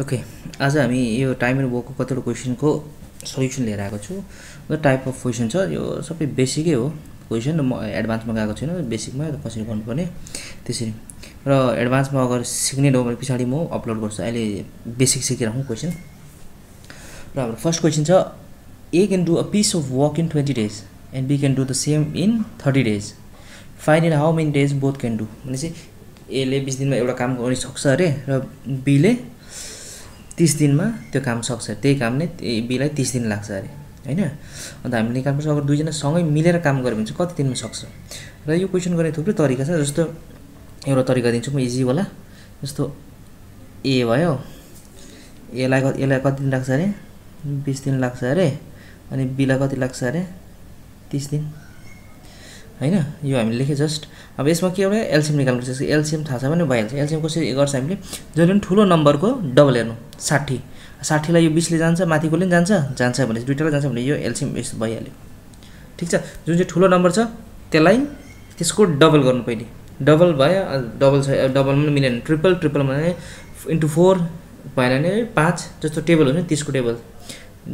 Okay आज हामी यो टाइम एन्ड वर्कको कतिवटा क्वेसनको सल्युसन लिएर आएको छु र टाइप अफ क्वेसन छ यो सबै बेसिकै हो क्वेसन म एडभान्समा गएको छुइनँ बेसिकमा कसरी गर्नुपर्ने त्यसरी र एडभान्समा अगर सिक्ने हो भने पछाडि म अपलोड गर्छु अहिले बेसिक सिकिराखौँ क्वेसन र हाम्रो फर्स्ट क्वेसन छ A can do a piece of work in twenty days and B can do the same in thirty days fine in how many days both can do भनेपछि एले बिस दिनमा एउटा काम गर्न सक्छ अरे र बीले तिस दिनमा त्यो काम सक्छ त्यही काम नै बिलाई तिस दिन लाग्छ अरे होइन अन्त हामीले निकाल्नुपर्छ अगर दुईजना सँगै मिलेर काम गऱ्यो भने चाहिँ कति दिनमा सक्छ र यो क्वेसन गर्ने थुप्रै तरिका छ जस्तो एउटा तरिका दिन्छु म इजी इजीवाला जस्तो ए भयो एलाई कति यसलाई कति दिन लाग्छ अरे बिस दिन लाग्छ अरे अनि बिलाई कति लाग्छ अरे तिस दिन होइन यो हामीले लेखेँ जस्ट अब यसमा के एउटा एलसिएम निकाल्नुपर्छ एलसिएम थाहा छ भने भइहाल्छ एलसिएम कसरी गर्छ हामीले जहिले पनि ठुलो नम्बरको डबल हेर्नु साठी साठीलाई यो बिसले जान्छ माथिकोले पनि जान्छ जान्छ भने दुइटालाई जान्छ भने यो एलसिएम यस भइहाल्यो ठिक छ जुन चाहिँ ठुलो नम्बर छ त्यसलाई त्यसको डबल गर्नु पहिले डबल भयो डबल छ डबल पनि मिलेन ट्रिपल ट्रिपलमा इन्टु फोर भएन भने पाँच जस्तो टेबल हुन्छ तिसको टेबल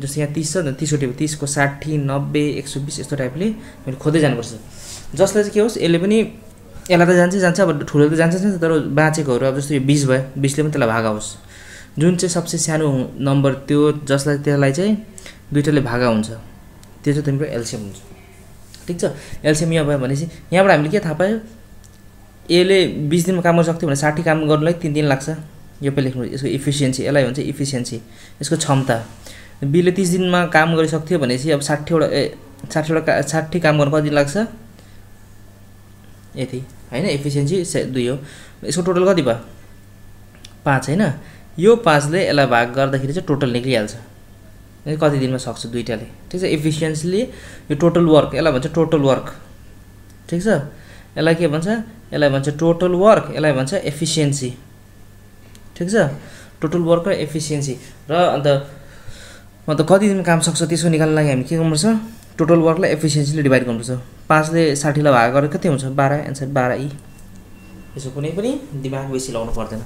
जस्तो यहाँ तिस छ तिसको टेबल तिसको साठी नब्बे एक सौ बिस यस्तो टाइपले हामीले खोज्दै जानुपर्छ जसले चाहिँ के होस् यसले पनि यसलाई त जान्छ जान्छ अब ठुलो त जान्छ जान्छ तर बाँचेकोहरू अब जस्तो यो बिस भयो बिसले पनि त्यसलाई भागाओस् जुन चाहिँ सबसे सानो नम्बर त्यो जसलाई त्यसलाई चाहिँ दुइटाले भागा हुन्छ त्यो चाहिँ तिम्रो एल्सियम हुन्छ ठिक छ एल्सियम यहाँ भयो भनेपछि यहाँबाट हामीले के थाहा पायो यसले बिस दिनमा काम गर्न सक्थ्यो भने साठी काम गर्नुलाई तिन दिन लाग्छ यो पनि लेख्नु यसको इफिसियन्सी यसलाई भन्छ इफिसियन्सी यसको क्षमता बिलले तिस दिनमा काम गरिसक्थ्यो भनेपछि अब साठीवटा ए साठीवटा का साठी काम गर्नु कति दिन लाग्छ यति होइन एफिसियन्सी से दुई हो यसको टोटल कति भयो पाँच होइन यो पाँचले यसलाई भाग गर्दाखेरि चाहिँ टोटल निक्लिहाल्छ कति दिनमा सक्छ दुइटाले ठिक छ एफिसियन्सीले यो टोटल वर्क यसलाई भन्छ टोटल वर्क ठिक छ यसलाई के भन्छ यसलाई भन्छ टोटल वर्क यसलाई भन्छ एफिसियन्सी ठिक छ टोटल वर्क र एफिसियन्सी र अन्त अन्त कति दिन काम सक्छ त्यसको निकाल्नु लागि हामी के गर्नुपर्छ टोटल वर्कलाई एफिसियन्सीले डिभाइड गर्नुपर्छ पाँचले साठीलाई भाग गरेर कति हुन्छ बाह्र एन्सर बाह्र ई e। यसो कुनै पनि दिमाग बेसी लाउनु पर्दैन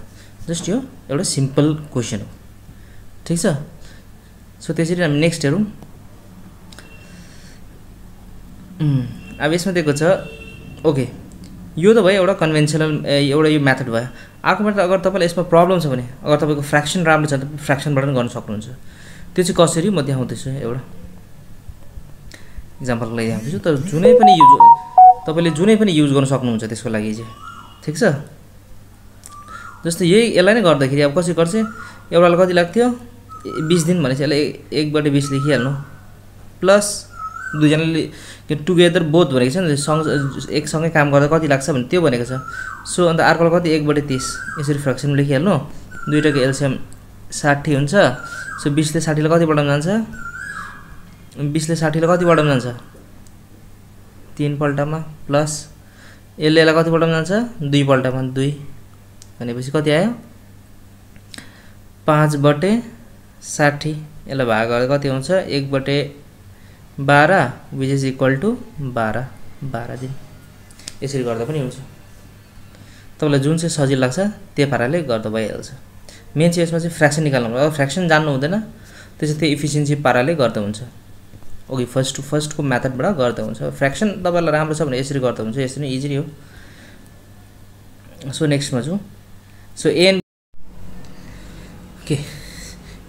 जस्ट यो एउटा सिम्पल क्वेसन हो ठिक छ सो त्यसरी हामी नेक्स्ट हेरौँ अब यसमा दिएको छ ओके यो त भयो एउटा कन्भेन्सनल एउटा यो मेथड भयो अर्को त अगर तपाईँलाई यसमा प्रब्लम छ भने अगर तपाईँको फ्र्याक्सन राम्रो छ भने फ्र्याक्सनबाट पनि गर्न सक्नुहुन्छ त्यो चाहिँ कसरी म देखाउँदैछु एउटा इक्जाम्पलको लागि छु तर जुनै पनि युज तपाईँले जुनै पनि युज गर्न सक्नुहुन्छ त्यसको लागि चाहिँ ठिक छ जस्तै यही यसलाई नै गर्दाखेरि अब कसै गर्छ एउटालाई कति लाग्थ्यो बिस दिन भनेपछि यसलाई एकबाट बिस लेखिहाल्नु प्लस दुईजनाले टुगेदर बोथ भनेको छ नि सँग एकसँगै काम गर्दा कति लाग्छ भने त्यो भनेको छ सो अन्त अर्कोलाई कति एकबाट तिस यसरी फ्रेक्सन लेखिहाल्नु दुइटाको एल्सियम साठी हुन्छ सो बिसले साठीलाई कतिबाट जान्छ बिसले साठीलाई कति पनि जान्छ तिनपल्टमा प्लस यसले यसलाई कति पनि जान्छ दुईपल्टमा दुई भनेपछि कति आयो पाँच बटे साठी यसलाई भाग गर्दा कति हुन्छ एक बटे बाह्र विच इज इक्वल टु बाह्र बाह्र दिन यसरी गर्दा पनि हुन्छ तपाईँलाई जुन चाहिँ सजिलो लाग्छ त्यही पाराले गर्दा भइहाल्छ मेन चाहिँ यसमा चाहिँ फ्र्याक्सन निकाल्नु अब फ्र्याक्सन जान्नु हुँदैन त्यसै त्यो इफिसियन्सी पाराले गर्दा हुन्छ ओके फर्स्ट टु फर्स्टको म्याथडबाट गर्दा हुन्छ फ्रेक्सन तपाईँलाई राम्रो छ भने यसरी गर्दा हुन्छ यसरी नै इजिली हो सो नेक्स्टमा जाउँ सो एएन ओके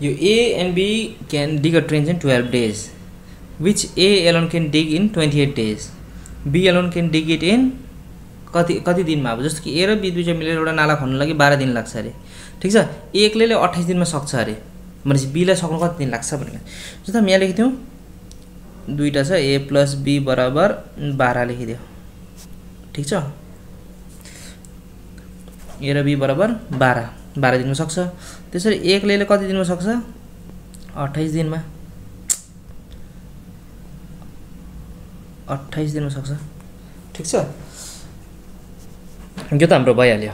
यो A and B can dig a trench in twelve days which A alone can dig in twenty eight days B alone can dig it in कति कति दिनमा अब जस्तो कि ए र बी दुई चाहिँ मिलेर एउटा नाला खन्नु लागि बाह्र दिन लाग्छ अरे ठिक छ एकले अट्ठाइस दिनमा सक्छ अरे भनेपछि बीलाई सक्नु कति दिन लाग्छ भनेर जस्तो हामी यहाँ लेख्थ्यौँ दुईवटा छ ए प्लस बी बराबर बाह्र लेखिदियो ठिक छ ए र बी बराबर बाह्र बाह्र दिनमा सक्छ त्यसरी एकले कति दिनमा सक्छ अठाइस दिनमा अट्ठाइस दिनमा सक्छ ठिक छ यो त हाम्रो भइहाल्यो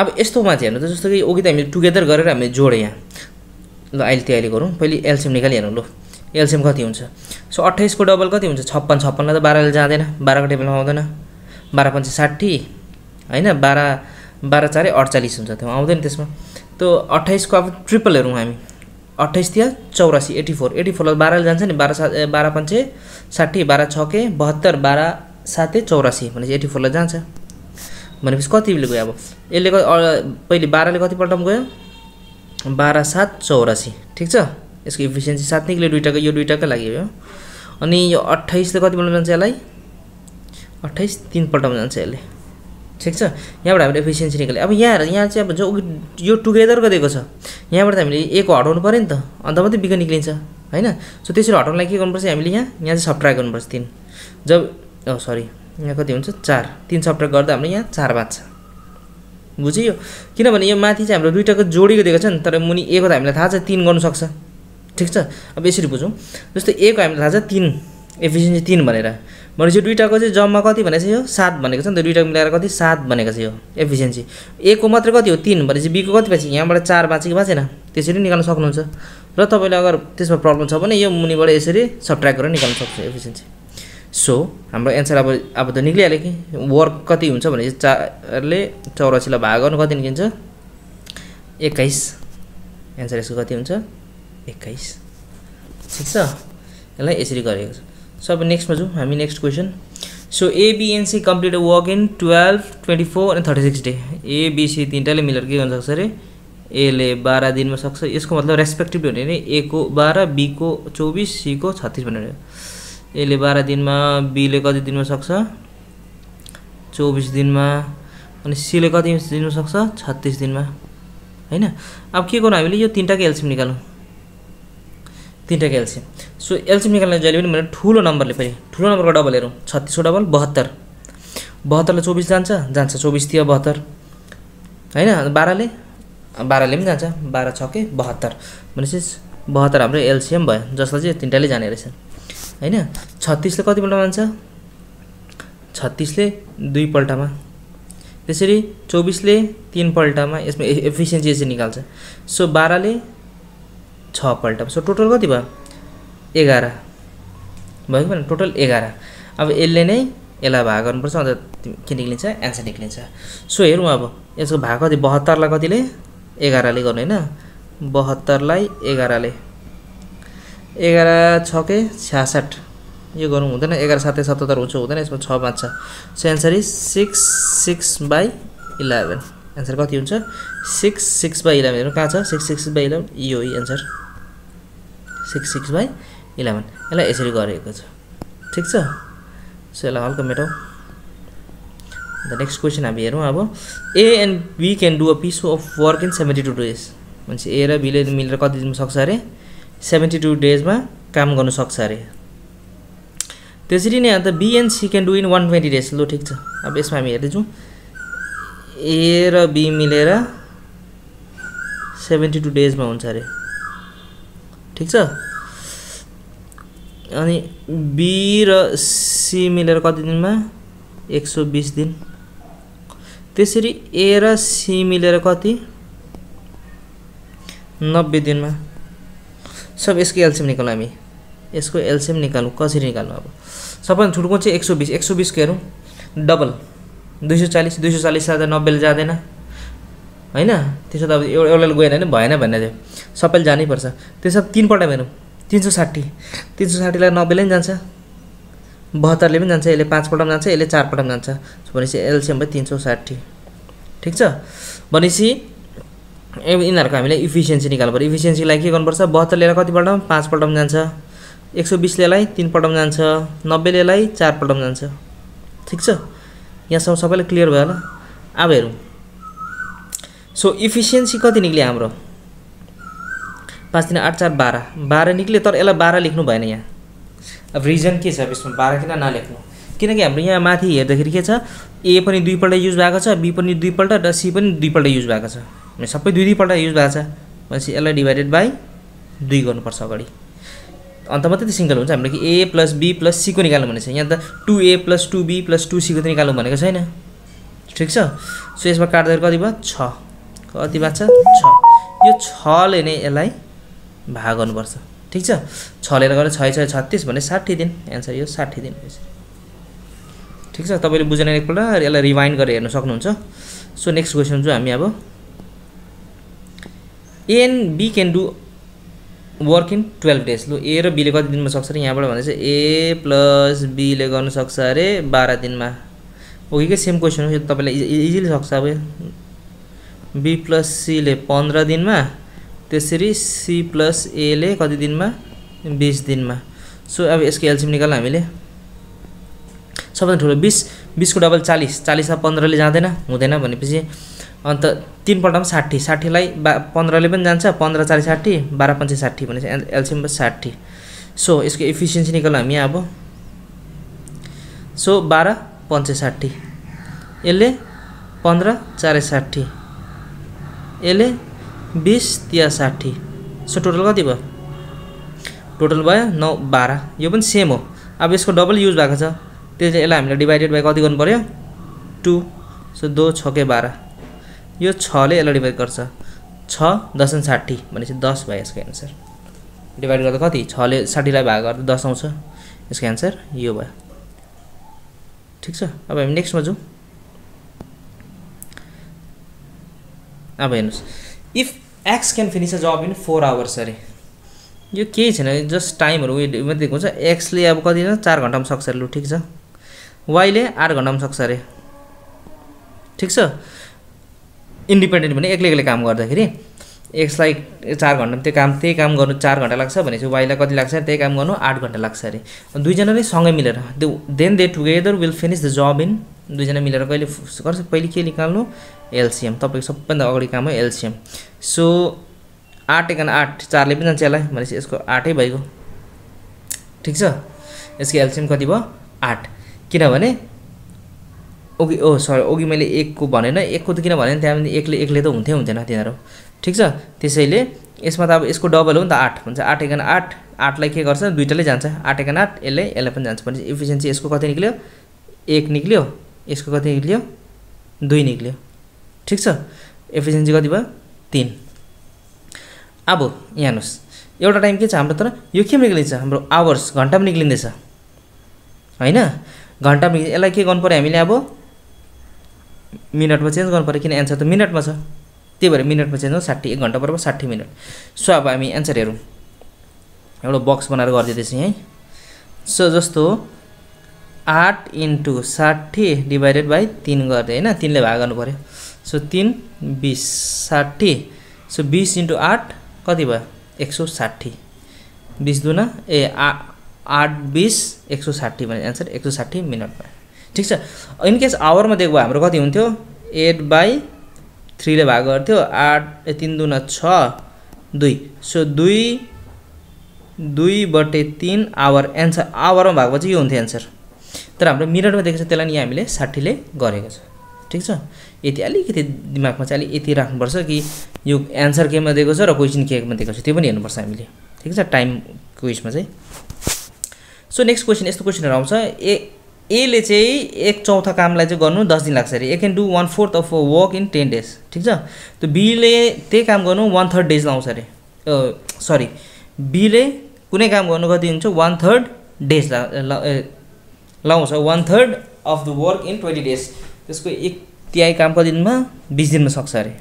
अब यस्तो माथि हेर्नु त जस्तो कि अघि त हामीले टुगेदर गरेर हामीले जोडेँ यहाँ ल अहिले त्यो अहिले गरौँ पहिले एलसिएम निकालिहालौँ ल एलसिएम कति हुन्छ सो अट्ठाइसको डबल कति हुन्छ छप्पन छप्पन्न त बाह्रले जाँदैन बाह्रको टेबलमा आउँदैन बाह्र पन्च साठी होइन बाह्र बाह्र चारै अडचालिस हुन्छ त्यो आउँदैन त्यसमा त्यो अट्ठाइसको अब ट्रिपल हेरौँ हामी अट्ठाइस थियो चौरासी एट्टी फोर एट्टी फोरलाई बाह्रले जान्छ नि बाह्र सात बाह्र पन्चे साठी बाह्र छके बहत्तर बाह्र साते चौरासी भनेपछि एट्टी फोरलाई जान्छ भनेपछि कतिले गयो अब यसले पहिले बाह्रले कतिपल्ट गयो बाह्र सात चौरासी ठिक छ यसको इफिसियन्सी सात निक्लियो दुइटाको यो दुइटाको लागि हो अनि यो अट्ठाइसले कति बनाउनु जान्छ यसलाई अट्ठाइस तिनपल्टमा जान्छ यसले ठिक छ यहाँबाट हामीले एफिसियन्सी निकाल्यो अब यहाँ यहाँ चाहिँ अब जो यो टुगेदरको दिएको छ यहाँबाट त हामीले एको हटाउनु पऱ्यो नि त अन्त मात्रै बिको निक्लिन्छ होइन सो त्यसरी हटाउनलाई के गर्नुपर्छ हामीले यहाँ यहाँ चाहिँ सप्ट्राक गर्नुपर्छ तिन जब सरी oh, यहाँ कति हुन्छ चार तिन सप्ट्राक गर्दा हाम्रो यहाँ चार बाँच्छ बुझियो किनभने यो माथि चाहिँ हाम्रो दुइटाको जोडीको दिएको छ नि तर मुनि एको त हामीलाई थाहा छ तिन गर्नुसक्छ ठिक छ अब यसरी बुझौँ को हामीलाई थाहा छ तिन एफिसियन्सी तिन भनेर भनेपछि यो दुइटाको चाहिँ जम्मा कति भनेको छ यो सात भनेको छ नि त दुइटाको मिलाएर कति सात भनेको छ यो एफिसियन्सी को मात्र कति हो तिन भनेपछि बीको कति भएपछि यहाँबाट चार बाँचेको कि बाँचेन त्यसरी निकाल्न सक्नुहुन्छ र तपाईँले अगर त्यसमा प्रब्लम छ भने यो मुनिबाट यसरी ट्र्याक गरेर निकाल्न सक्छ एफिसियन्सी सो हाम्रो एन्सर अब अब त निक्लिहाल्यो कि वर्क कति हुन्छ भनेपछि चारले चौरासीलाई भाग गर्नु कति निस्किन्छ एक्काइस एन्सर यसको कति हुन्छ एक्काइस ठिक छ यसलाई यसरी गरेको छ सो अब नेक्स्टमा जाउँ हामी next question so A B and C complete work in twelve twenty four अनि थर्टी सिक्स डे एबिसी तिनवटाले मिलेर के गर्न सक्छ अरे एले बाह्र दिनमा सक्छ यसको मतलब रेस्पेक्टिभली हुने भने ए को बाह्र बीको चौबिस सीको छत्तिस भनेर एले बाह्र दिनमा बीले कति दिनमा सक्छ चौबिस दिनमा अनि सीले कति दिनमा सक्छ छत्तिस दिनमा होइन अब के गर्नु हामीले यो तिनवटाको एल्सिम निकालौँ तिनवटाको एलसिएम सो एलसिएम निकाल्ने जहिले पनि मैले ठुलो नम्बरले फेरि ठुलो नम्बरको डबल हेरौँ छत्तिसको डबल बहत्तर बहत्तरले चौबिस जान्छ जान्छ चौबिस थियो बहत्तर होइन बाह्रले बाह्रले पनि जान्छ बाह्र छ के बहत्तर भनेपछि बहत्तर हाम्रो एलसिएम भयो जसलाई चाहिँ तिनवटाले जाने रहेछ होइन छत्तिसले कतिपल्ट जान्छ छत्तिसले दुईपल्टमा त्यसरी चौबिसले तिनपल्टमा यसमा एफिसियन्सी चाहिँ निकाल्छ सो बाह्रले छपल्ट सो टोटल कति भयो एघार भयो भने टोटल एघार अब यसले नै यसलाई भाग गर्नुपर्छ अन्त के निक्लिन्छ एन्सर निक्लिन्छ सो हेरौँ अब यसको भाग कति बहत्तरलाई कतिले एघारले गर्नु होइन बहत्तरलाई एघारले एघार छ के छ्यासठ यो गर्नु हुँदैन एघार सातै सतहत्तर हुन्छ हुँदैन यसमा छ पाँच छ so answer is six six by eleven answer कति हुन्छ सिक्स सिक्स बाई इलेभेन हेर्नु कहाँ छ सिक्स सिक्स बाई इलेभेन यो answer six six by eleven यसलाई यसरी गरेको छ ठिक छ सो यसलाई हल्का मेटाउ द नेक्स्ट क्वेसन हामी हेरौँ अब A and B can do a piece of work in seventy two days मान्छे ए र बीले मिलेर कति दिनमा सक्छ अरे सेभेन्टी टू डेजमा काम गर्नु सक्छ अरे त्यसरी नै अन्त B and C can do in one twenty days लो ठिक छ अब यसमा हामी हेर्दैछौँ ए र बी मिलेर सेभेन्टी टू डेजमा हुन्छ अरे ठिक छ अनि बी र सी मिलेर कति दिनमा एक सौ बिस दिन त्यसरी ए र सी मिलेर कति नब्बे दिनमा सब यसको एल्सियम निकालौँ हामी यसको एल्सियम निकालौँ कसरी निकाल्नु अब सबभन्दा छुटको चाहिँ एक सौ बिस एक सौ बिसको हेरौँ डबल दुई सौ चालिस दुई सौ चालिस जाँदा नब्बेले जाँदैन होइन त्यसो त अब एउटा एउटाले गएन भने भएन भन्ने थियो सबैले जानैपर्छ त्यसो भए तिनपल्ट हेरौँ तिन सौ साठी तिन सौ साठीलाई नब्बेले पनि जान्छ बहत्तरले पनि जान्छ यसले पाँचपल्ट पनि जान्छ यसले चारपल्ट पनि जान्छ भनेपछि एलसिएम भयो तिन सौ साठी ठिक छ भनेपछि यिनीहरूको हामीले इफिसियन्सी निकाल्नु पऱ्यो इफिसियन्सीलाई के गर्नुपर्छ बहत्तर लिएर कतिपल्ट पाँचपल्ट पनि जान्छ एक सौ बिसलेलाई तिनपल्ट पनि जान्छ नब्बेलेलाई चारपल्ट पनि जान्छ ठिक छ यहाँसम्म सबैलाई क्लियर भयो होला अब हेरौँ सो इफिसियन्सी कति निक्ल्यो हाम्रो पाँच तिन आठ चार बाह्र बाह्र निक्ल्यो तर यसलाई बाह्र लेख्नु भएन यहाँ अब रिजन के छ अब यसमा बाह्र किन नलेख्नु किनकि हाम्रो यहाँ माथि हेर्दाखेरि के छ ए पनि दुईपल्ट युज भएको छ बी पनि दुईपल्ट र सी पनि दुईपल्ट युज भएको छ सबै दुई दुईपल्ट युज भएको छ भनेपछि यसलाई डिभाइडेड बाई दुई गर्नुपर्छ अगाडि अन्त मात्रै त सिङ्गल हुन्छ हामीले कि ए प्लस बी प्लस सीको निकाल्नु भनेको छ यहाँ त two A plus two B plus two सीको त निकाल्नु भनेको छैन ठिक छ सो यसमा काट्दाखेरि कति भयो छ कति भएको छ छ यो छले नै यसलाई भाग गर्नुपर्छ ठिक छ छलेर गएर छ छ छत्तिस भने साठी दिन एन्सर यो साठी दिन ठिक छ तपाईँले बुझेन एकपल्ट यसलाई रिमाइन्ड गरेर हेर्न सक्नुहुन्छ सो नेक्स्ट क्वेसन जो हामी अब A and B can do work in twelve days लु ए र बीले कति दिनमा सक्छ अरे यहाँबाट भने ए प्लस बीले गर्नु सक्छ अरे बाह्र दिनमा ओके के सेम क्वेसन हो यो तपाईँलाई इजिली सक्छ अब बी प्लस सीले पन्ध्र दिनमा त्यसरी सी प्लस एले कति दिनमा बिस दिनमा सो अब यसको एलसिएम निकाल्न हामीले सबभन्दा ठुलो बिस बिसको डबल चालिस चालिसमा पन्ध्रले जाँदैन हुँदैन भनेपछि अन्त तिनपल्टमा साठी साठीलाई बा पन्ध्रले पनि जान्छ पन्ध्र चालिस साठी बाह्र पन्च साठी भनेपछि एल एलसिएम बस साठी सो यसको इफिसियन्सी निकाल्नु हामी अब सो बाह्र पन्च साठी यसले पन्ध्र चार साठी यसले बिस तिया साठी सो टोटल कति भयो टोटल भयो नौ बाह्र यो पनि सेम हो अब यसको डबल युज भएको छ त्यसले यसलाई हामीले डिभाइडेड बाई कति गर्नु पऱ्यो टु सो दो छ के बाह्र यो छले यसलाई डिभाइड गर्छ छ दसन साठी भनेपछि दस भयो यसको एन्सर डिभाइड गर्दा कति छले साठीलाई भाग गर्दा दस आउँछ यसको एन्सर यो भयो ठिक छ अब हामी नेक्स्टमा जाउँ अब हेर्नुहोस् if X can finish a job in four hours अरे यो केही छैन जस्ट टाइमहरू उयो मात्रै हुन्छ एक्सले अब कति छ चार घन्टामा सक्छ अरे लु ठिक छ वाइले आठ घन्टामा सक्छ अरे ठिक छ इन्डिपेन्डेन्ट भने एक्लै एक्लै काम गर्दाखेरि एक्सलाई चार घन्टामा त्यो काम त्यही काम गर्नु चार घन्टा लाग्छ भनेपछि वाइलाई कति लाग्छ त्यही काम गर्नु आठ घन्टा लाग्छ अरे दुईजनाले सँगै मिलेर then they together will finish the job in दुईजना मिलेर कहिले गर्छ पहिले के निकाल्नु एलसिएम तपाईँको सबभन्दा अगाडि काम हो एलसिएम सो आठ एकान आठ चारले पनि जान्छ यसलाई भनेपछि यसको आठै भइगयो ठिक छ यसको एलसिएम कति भयो आठ किनभने ओगी ओ सरी ओगी मैले एकको भनेन एकको त किन भने त्यहाँदेखि एकले एकले त हुन्थ्यो हुन्थेन तिनीहरू ठिक छ त्यसैले यसमा त अब यसको डबल हो नि त आठ भन्छ आठ एकान आठ आठलाई के गर्छ दुइटाले जान्छ आठ एकान आठ यसले यसलाई पनि जान्छ भनेपछि इफिसियन्सी यसको कति निक्ल्यो एक निक्ल्यो यसको कति निक्लियो दुई निक्लियो ठिक छ एफिसियन्सी कति भयो तिन अब यहाँ हेर्नुहोस् एउटा टाइम के छ हाम्रो तर यो के निक्लिन्छ हाम्रो आवर्स घन्टा पनि निक्लिँदैछ होइन घन्टा पनि यसलाई के गर्नु पऱ्यो हामीले अब मिनटमा चेन्ज गर्नु पऱ्यो किन एन्सर त मिनटमा छ त्यही भएर मिनटमा चेन्ज गर्नु साठी एक घन्टा बराबर साठी मिनट सो अब हामी एन्सर हेरौँ एउटा बक्स बनाएर गरिदिँदैछौँ है सो जस्तो आठ इन्टु साठी डिभाइडेड बाई तिन गर्ने होइन तिनले भाग गर्नु पऱ्यो सो तिन बिस साठी सो बिस इन्टु आठ कति भयो एक सौ साठी बिस दुना ए आठ बिस एक सौ साठी भने एन्सर एक सौ साठी मिनटमा ठिक छ इनकेस आवरमा दिएको हाम्रो कति हुन्थ्यो एट बाई थ्रीले भाग गर्थ्यो आठ तिन दुना छ दुई सो दुई दुई बटे तिन आवर एन्सर आवरमा भएको चाहिँ यो हुन्थ्यो एन्सर तर हाम्रो मिररमा देखेको छ त्यसलाई नि हामीले साठीले गरेको छ ठिक छ यति अलिकति दिमागमा चाहिँ अलिक यति राख्नुपर्छ कि यो एन्सर केमा दिएको छ र क्वेसन केमा दिएको छ त्यो पनि हेर्नुपर्छ हामीले ठिक छ टाइमको उयसमा चाहिँ सो नेक्स्ट क्वेसन यस्तो क्वेसनहरू आउँछ ए एले चाहिँ एक चौथा कामलाई चाहिँ गर्नु दस दिन लाग्छ अरे A can do one fourth of work in ten days ठिक छ त्यो बीले त्यही काम गर्नु वान थर्ड डेज लाउँछ अरे सरी बीले कुनै काम गर्नु कति हुन्छ वान थर्ड डेज ला लगाउँछ one third of the work in twenty days त्यसको एक तिहाई काम कति दिनमा बिस दिनमा सक्छ अरे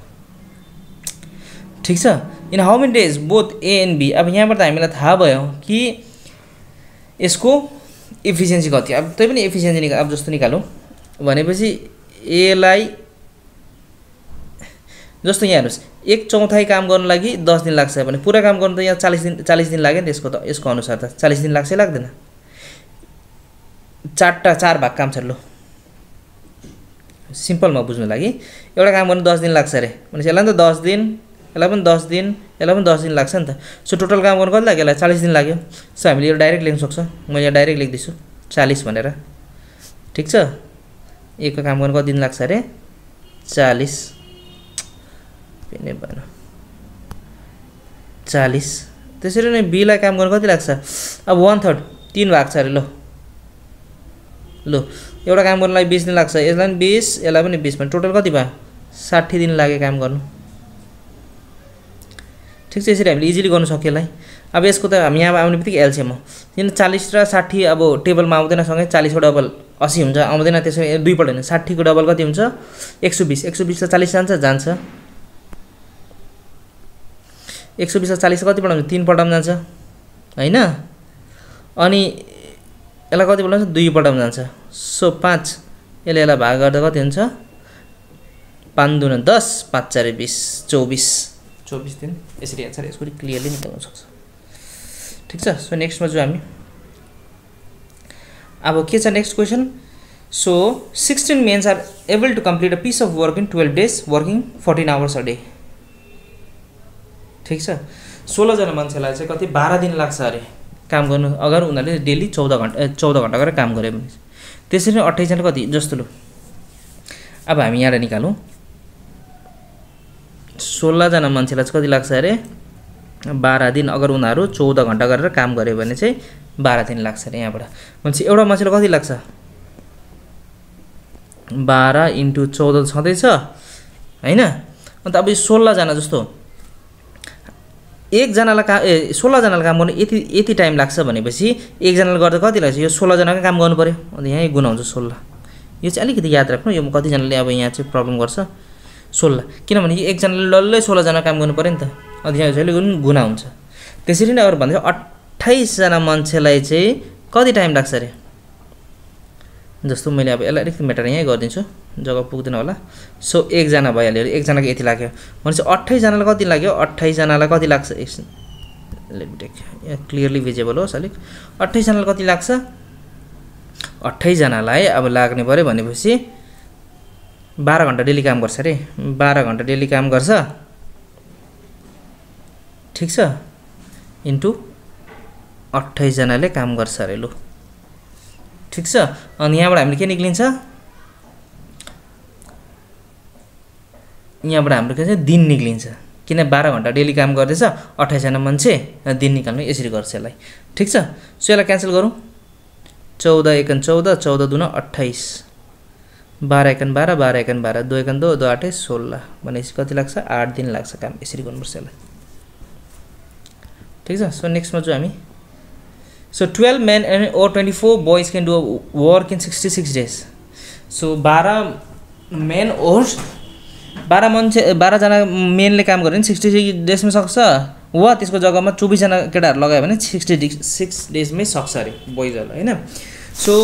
ठिक छ in how many days both A and B अब यहाँबाट हामीलाई थाहा भयो कि यसको इफिसियन्सी कति अब तै पनि इफिसियन्सी निका अब जस्तो निकालौँ भनेपछि एलाई जस्तो यहाँ हेर्नुहोस् एक चौथाइ काम गर्नु लागि दस दिन लाग्छ भने पुरा काम गर्नु त यहाँ चालिस दिन चालिस दिन लाग्यो नि यसको त यसको अनुसार त चालिस दिन लाग्छ लाग्दैन चारवटा चार भाग काम छ ल सिम्पलमा बुझ्नु लागि एउटा काम गर्नु दस दिन लाग्छ अरे भनेपछि यसलाई नि त दस दिन यसलाई पनि दस दिन यसलाई पनि दस दिन लाग्छ नि त सो टोटल काम गर्नु कति लाग्यो यसलाई चालिस दिन लाग्यो सो हामीले यो डाइरेक्ट लेख्न सक्छ म यहाँ डाइरेक्ट लेख्दैछु चालिस भनेर ठिक छ एकको काम गर्नु कति दिन लाग्छ अरे चालिस भएन चालिस त्यसरी नै बीलाई काम गर्नु कति लाग्छ अब वान थर्ड तिन भाग छ अरे ल लु एउटा काम गर्नुलाई बिस दिन लाग्छ यसलाई पनि बिस यसलाई पनि बिस भने टोटल कति भयो साठी दिन लाग्यो काम गर्नु ठिक छ यसरी हामीले इजिली गर्नु सक्यो यसलाई अब यसको त हामी यहाँ आउने बित्तिकै एल्सिएम हो किन चालिस र साठी अब टेबलमा आउँदैन सँगै चालिसको डबल असी हुन्छ आउँदैन त्यसमा दुईपल्ट होइन साठीको डबल कति हुन्छ एक सौ बिस एक सौ बिस र चालिस जान्छ जान्छ एक सौ बिस र चालिस कतिपल्ट हुन्छ तिनपल्ट पनि जान्छ होइन अनि यसलाई कतिपल्ट दुई पटकमा जान्छ सो पाँच यसले यसलाई भाग गर्दा कति हुन्छ पाँच दुना दस पाँच चार बिस चौबिस चौबिस दिन यसरी एन्सर यसको क्लियरली निकाल्नु सक्छ ठिक छ सो नेक्स्टमा जाउँ हामी अब के छ next question so sixteen mens are able to complete a piece of work in twelve days working fourteen hours a day ठिक छ सोह्रजना मान्छेलाई चाहिँ कति बाह्र दिन लाग्छ अरे काम गर्नु अगर उनीहरूले डेली चौध घन्टा चौध घन्टा गरेर काम गरे भने त्यसरी नै अट्ठाइसजना कति जस्तो लु अब हामी यहाँबाट निकालौँ सोह्रजना मान्छेलाई चाहिँ कति लाग्छ अरे बाह्र दिन अगर उनीहरू चौध घन्टा गरेर काम गऱ्यो भने चाहिँ बाह्र दिन लाग्छ अरे यहाँबाट भनेपछि एउटा मान्छेलाई कति लाग्छ बाह्र इन्टु चौध छँदैछ होइन अन्त अब यो सोह्रजना जस्तो एकजनालाई काम ए सोह्रजनालाई काम गर्नु यति यति टाइम लाग्छ भनेपछि एकजनाले गर्दा कति लाग्छ यो सोह्रजनाको काम गर्नु पऱ्यो अन्त यहीँ गुना हुन्छ सोह्र यो चाहिँ अलिकति याद राख्नु यो कतिजनाले अब यहाँ चाहिँ प्रब्लम गर्छ सोह्र किनभने यो एकजनाले डल्लै सोह्रजना काम गर्नु पऱ्यो नि त अन्त यहाँ जहिले गुना हुन्छ त्यसरी नै अरू भन्दा अठाइसजना मान्छेलाई चाहिँ कति टाइम लाग्छ अरे जस्तो मैले अब यसलाई अलिकति मेटर यहीँ गरिदिन्छु जग्गा पुग्दैन होला सो एकजना भइहाल्यो एकजनाको यति लाग्यो भनेपछि अट्ठाइसजनालाई कति लाग्यो अट्ठाइसजनालाई कति लाग्छ एकछिन क्लियरली भिजेबल होस् अलिक अट्ठाइसजनालाई कति लाग्छ अट्ठाइसजनालाई अब लाग्ने पऱ्यो भनेपछि बाह्र घन्टा डेली काम गर्छ अरे बाह्र घन्टा डेली काम गर्छ ठिक छ इन्टु अट्ठाइसजनाले काम गर्छ अरे लु ठिक छ अनि यहाँबाट हामीले के निक्लिन्छ यहाँबाट हाम्रो के छ दिन निक्लिन्छ किन बाह्र घन्टा डेली काम गर्दैछ अठाइसजना मान्छे दिन निकाल्नु यसरी गर्छ यसलाई ठिक छ सो यसलाई क्यान्सल गरौँ चौध एकान चौध चौध दुन अट्ठाइस बाह्र एकान बाह्र बाह्र एकान बाह्र दुई एकान दो दो आठै सोह्र भनेपछि कति लाग्छ आठ दिन लाग्छ काम यसरी गर्नुपर्छ यसलाई ठिक छ सो नेक्स्टमा जो हामी so twelve men and or twenty four boys can do work in sixty six days so बाह्र मेन ओर्स बाह्र मान्छे बाह्रजना मेनले काम गऱ्यो भने सिक्सटी सिक्स डेजमै सक्छ वा त्यसको जग्गामा चौबिसजना केटाहरू लगायो भने सिक्सटी डि सिक्स डेजमै सक्छ अरे बोइजहरूलाई होइन सो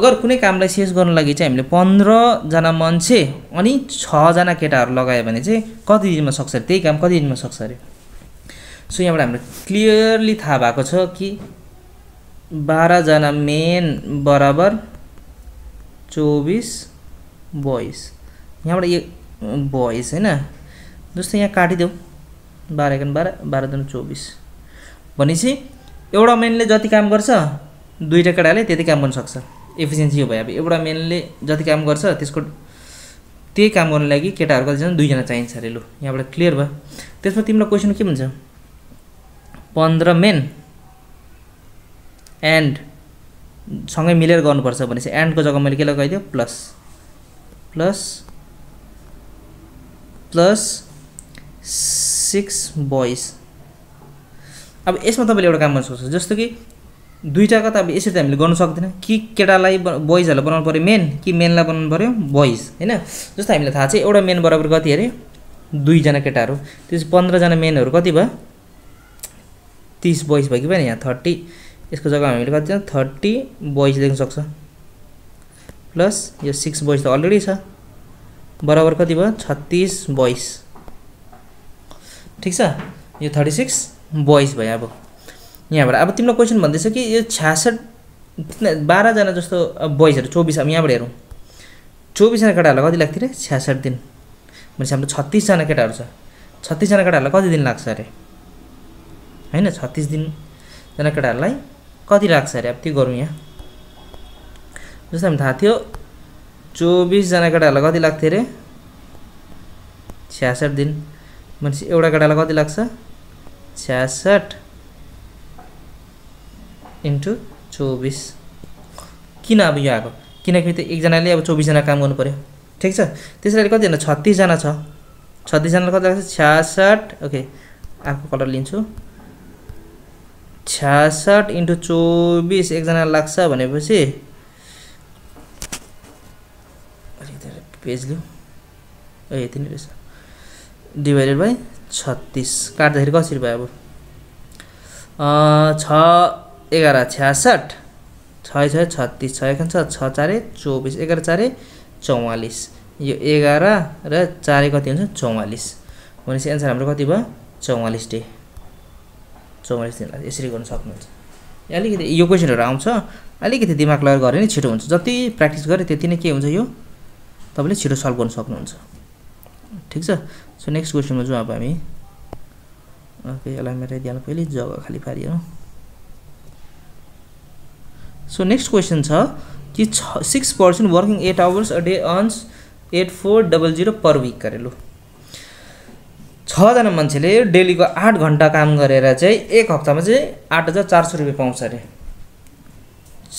अगर कुनै कामलाई शेष गर्नु लागि चाहिँ हामीले पन्ध्रजना मान्छे अनि छजना केटाहरू लगायो भने चाहिँ कति दिनमा सक्छ अरे त्यही काम कति दिनमा सक्छ अरे सो यहाँबाट हामीलाई क्लियरली थाहा भएको छ कि बाह्रजना मेन बराबर चौबिस बोइस यहाँबाट यो बोइस होइन जस्तै यहाँ काटिदेऊ बाह्र एक बाह्र बाह्र चौबिस भनेपछि एउटा मेनले जति काम गर्छ दुईवटा केटाले त्यति काम गर्न सक्छ एफिसियन्सी यो भयो अब एउटा मेनले जति काम गर्छ त्यसको त्यही काम गर्नु लागि केटाहरू कतिजना दुईजना चाहिन्छ अरे लु यहाँबाट क्लियर भयो त्यसमा तिम्रो क्वेसन के भन्छ पन्ध्र मेन एन्ड सँगै मिलेर गर्नुपर्छ भनेपछि एन्डको जग्गा मैले के लगाइदियो plus plus plus six boys अब यसमा तपाईँले एउटा काम गर्न सक्छ जस्तो कि दुईवटाको त अब यसरी त हामीले गर्नु सक्दैन कि केटालाई बोइजहरूलाई बनाउनु पऱ्यो मेन कि मेनलाई बनाउनु पऱ्यो बोइज होइन जस्तो हामीलाई थाहा छ एउटा मेन बराबर कति अरे दुईजना केटाहरू त्यसपछि पन्ध्रजना मेनहरू कति भयो तिस बोइस भयो कि भएन यहाँ थर्टी यसको जग्गामा हामीले कति थर्टी बोइज लेख्न सक्छ प्लस यो सिक्स बोइज त अलरेडी छ बराबर कति भयो छत्तिस बोइस ठिक छ यो थर्टी सिक्स बोइज भयो अब यहाँबाट अब तिमीलाई क्वेसन भन्दैछ कि यो छ्यासठ बाह्रजना जस्तो बोइजहरू चौबिस अब यहाँबाट हेरौँ चौबिसजना केटाहरूलाई कति लाग्थ्यो अरे छ्यासठ दिन भनेपछि हाम्रो छत्तिसजना केटाहरू छ छत्तिसजना केटाहरूलाई कति दिन लाग्छ अरे होइन छत्तिस दिनजना केटाहरूलाई कति लाग्छ अरे अब त्यो गरौँ यहाँ जस्तो हामी थाहा थियो चौबिसजना केटाहरूलाई कति लाग्थ्यो अरे छ्यासठ दिन भनेपछि एउटा केटालाई कति लाग्छ छ्यासठ इन्टु चौबिस किन अब यो आएको किनकि त्यो एकजनाले अब चौबिसजना काम गर्नु पऱ्यो ठिक छ त्यसरी कतिजना छत्तिसजना छ छत्तिसजनालाई कति लाग्छ छ्यासठ ओके अर्को कलर लिन्छु छ्यासठ इन्टु चौबिस एकजना लाग्छ भनेपछि पेज लिउँ ए यति नै रहेछ डिभाइडेड बाई छत्तिस काट्दाखेरि कसरी भयो अब छ एघार छ्यासठ छ छ छत्तिस छ एक छ छ चारे चौबिस एघार चारे चौवालिस यो एघार र चारे कति हुन्छ चौवालिस भनेपछि एन्सर हाम्रो कति भयो चौवालिस डे चौवालिस दिनलाई यसरी गर्नु सक्नुहुन्छ अलिकति यो क्वेसनहरू आउँछ अलिकति दिमाग लगाएर गऱ्यो भने छिटो हुन्छ जति प्र्याक्टिस गरेँ त्यति नै के हुन्छ यो तपाईँले छिटो सल्भ गर्नु सक्नुहुन्छ ठिक छ सो नेक्स्ट क्वेसनमा जाउँ अब हामी ओके यसलाई मेटाइदिहाल पहिले जग्गा खालि पारियो सो नेक्स्ट क्वेसन छ कि छ six percent working eight hours a day earns eight four double zero per week गरे लु छजना मान्छेले डेलीको आठ घन्टा काम गरेर चाहिँ एक हप्तामा चाहिँ आठ हजार चार सौ रुपियाँ पाउँछ अरे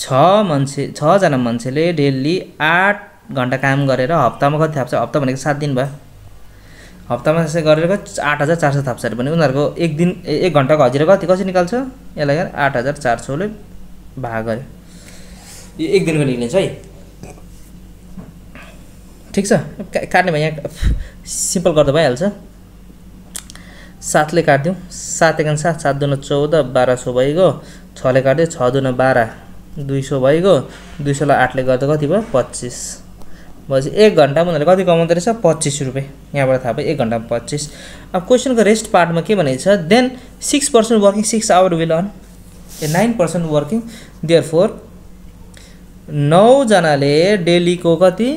छ मान्छे छजना मान्छेले डेली आठ घन्टा काम गरेर हप्तामा कति थाप्छ हप्ता भनेको सात दिन भयो हप्तामा त्यसै गरेर आठ हजार चार सौ थाप्छ अरे भने उनीहरूको एक दिन एक घन्टाको हजिरा कति कसरी निकाल्छ यसलाई आठ हजार चार सौले भाग गऱ्यो यो एक दिनको निक्लिन्छ है ठिक छ काट्ने भयो यहाँ सिम्पल गर्दा भइहाल्छ सातले काटिदिउँ सात एकान सात सात दुना चौध बाह्र सय भइगयो छले काट्यो छ दुना बाह्र दुई सौ भइगयो दुई सौलाई आठले गर्दा कति भयो पच्चिस भएपछि एक घन्टामा उनीहरूले कति कमाउँदो रहेछ पच्चिस रुपियाँ यहाँबाट थाहा भयो एक घन्टामा पच्चिस अब क्वेसनको रेस्ट पार्टमा के भनेको छ then six percent working six hour will earn a nine percent working there four नौजनाले डेलीको कति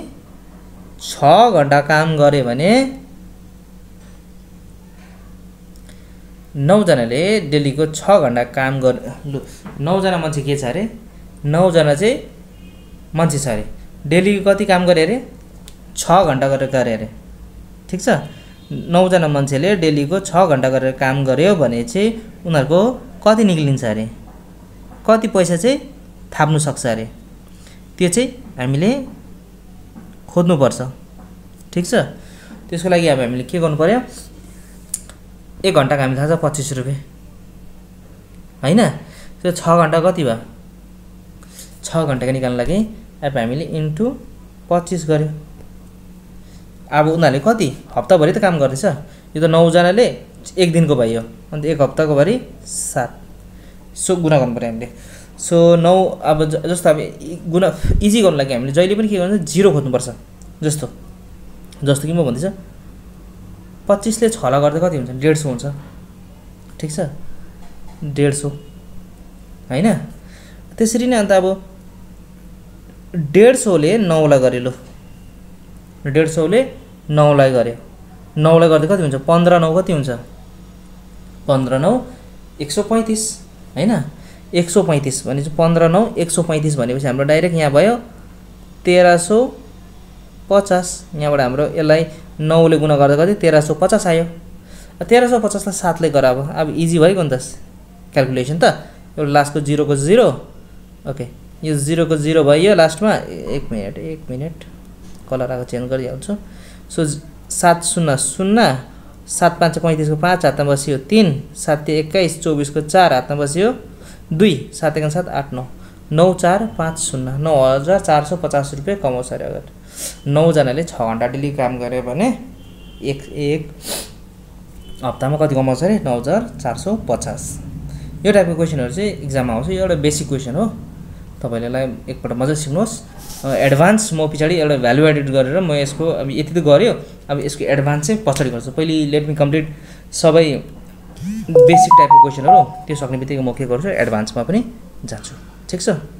छ घन्टा काम गऱ्यो भने नौजनाले डेलीको छ घन्टा काम गर् लु नौजना मान्छे के छ अरे नौजना चाहिँ मान्छे छ अरे डेली कति काम गरे अरे छ घन्टा गरेर गरे अरे ठिक छ नौजना मान्छेले डेलीको छ घन्टा गरेर काम गऱ्यो भने चाहिँ उनीहरूको कति निक्लिन्छ अरे कति पैसा चाहिँ थाप्नु सक्छ अरे त्यो चाहिँ हामीले खोज्नुपर्छ ठिक छ त्यसको लागि अब हामीले के गर्नु पऱ्यो एक घन्टाको हामी थाहा छ पच्चिस रुपियाँ होइन त्यो छ घन्टा कति भयो छ घन्टाको निकाल्नु लागि अब हामीले इन्टु पच्चिस गऱ्यो अब उनीहरूले कति हप्ताभरि त काम गर्दैछ यो त नौजनाले एक दिनको भयो अन्त एक हप्ताको भरि सात सो गर्नु पऱ्यो हामीले सो नौ अब जस्तो अब गुना इजी गर्नु लागि हामीले जहिले पनि के गर्नु जिरो खोज्नुपर्छ जस्तो जस्तो कि म भन्दैछु पच्चिसले छलाई गर्दा कति हुन्छ डेढ सौ हुन्छ ठिक छ डेढ सौ होइन त्यसरी नै अन्त अब डेढ सौले नौलाई गऱ्यो लु डेढ सौले नौलाई गऱ्यो नौलाई गर्दा कति हुन्छ पन्ध्र नौ कति हुन्छ पन्ध्र नौ एक सौ पैँतिस होइन एक सौ पैँतिस भनेपछि पन्ध्र नौ एक सौ पैँतिस भनेपछि हाम्रो डाइरेक्ट यहाँ भयो तेह्र सौ पचास यहाँबाट हाम्रो यसलाई नौले गुणा गर्दा गर्दै तेह्र सौ पचास आयो तेह्र सौ पचासलाई सातले गर अब अब इजी भइगयो नि त क्यालकुलेसन त एउटा लास्टको जिरोको जिरो ओके यो जिरोको जिरो भइयो लास्टमा एक मिनट एक मिनट कलर आएको चेन्ज गरिहाल्छु सो सात शून्य शून्य सात पाँच पैँतिसको पाँच हातमा बस्यो तिन सात एक्काइस चौबिसको चार हातमा बस्यो दुई सात एक सात आठ नौ नौ चार पाँच शून्य नौ हजार चार सौ पचास रुपियाँ कमाउँछ अरे अगर नौजनाले छ घन्टा डेली काम गऱ्यो भने एक एक हप्तामा कति कमाउँछ अरे नौ हजार चार सौ पचास यो टाइपको क्वेसनहरू चाहिँ इक्जाममा आउँछ यो एउटा बेसिक क्वेसन हो यसलाई एकपल्ट मजाले सिक्नुहोस् एडभान्स म पछाडि एउटा भ्यालु एडिट गरेर म यसको अब यति त गऱ्यो अब यसको एडभान्स चाहिँ पछाडि गर्छु पहिले लेट मी कम्प्लिट सबै बेसिक टाइपको क्वेसनहरू त्यो सक्ने बित्तिकै म के गर्छु एडभान्समा पनि जान्छु ठिक छ